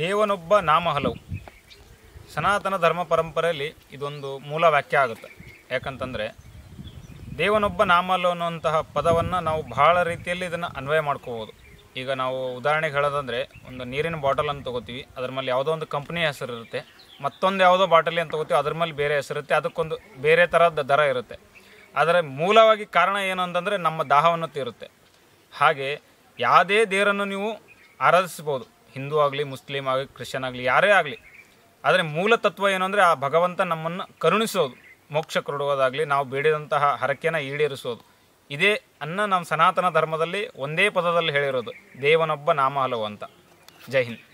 ದೇವನೊಬ್ಬ ನಾಮ ಹಲವು ಸನಾತನ ಧರ್ಮ ಪರಂಪರೆಯಲ್ಲಿ ಇದೊಂದು ಮೂಲ ವ್ಯಾಖ್ಯ ಆಗುತ್ತೆ ಯಾಕಂತಂದರೆ ದೇವನೊಬ್ಬ ನಾಮ ಹಲವು ಅನ್ನುವಂತಹ ಪದವನ್ನು ನಾವು ಬಹಳ ರೀತಿಯಲ್ಲಿ ಇದನ್ನು ಅನ್ವಯ ಮಾಡ್ಕೋಬೋದು ಈಗ ನಾವು ಉದಾಹರಣೆಗೆ ಹೇಳೋದಂದರೆ ಒಂದು ನೀರಿನ ಬಾಟಲನ್ನು ತೊಗೋತೀವಿ ಅದ್ರ ಮೇಲೆ ಯಾವುದೋ ಒಂದು ಕಂಪ್ನಿಯ ಹೆಸರಿರುತ್ತೆ ಮತ್ತೊಂದು ಯಾವುದೋ ಬಾಟಲಿ ಅಂತ ತೊಗೋತೀವಿ ಅದ್ರ ಮೇಲೆ ಬೇರೆ ಹೆಸರಿರುತ್ತೆ ಅದಕ್ಕೊಂದು ಬೇರೆ ಥರದ ದರ ಇರುತ್ತೆ ಆದರೆ ಮೂಲವಾಗಿ ಕಾರಣ ಏನು ಅಂತಂದರೆ ನಮ್ಮ ದಾಹವನ್ನು ತೀರುತ್ತೆ ಹಾಗೆ ಯಾವುದೇ ದೇವರನ್ನು ನೀವು ಆರಾಧಿಸ್ಬೋದು ಹಿಂದೂ ಆಗಲಿ ಮುಸ್ಲಿಮ್ ಆಗಲಿ ಕ್ರಿಶ್ಚಿಯನ್ ಆಗಲಿ ಯಾರೇ ಆಗಲಿ ಆದರೆ ಮೂಲ ತತ್ವ ಏನು ಅಂದರೆ ಆ ಭಗವಂತ ನಮ್ಮನ್ನು ಕರುಣಿಸೋದು ಮೋಕ್ಷ ಕೊಡುವುದಾಗಲಿ ನಾವು ಬೇಡಿದಂತಹ ಹರಕೆಯನ್ನು ಈಡೇರಿಸೋದು ಇದೇ ಅನ್ನ ನಮ್ಮ ಸನಾತನ ಧರ್ಮದಲ್ಲಿ ಒಂದೇ ಪದದಲ್ಲಿ ಹೇಳಿರೋದು ದೇವನೊಬ್ಬ ನಾಮ ಅಂತ ಜೈ ಹಿಂದ್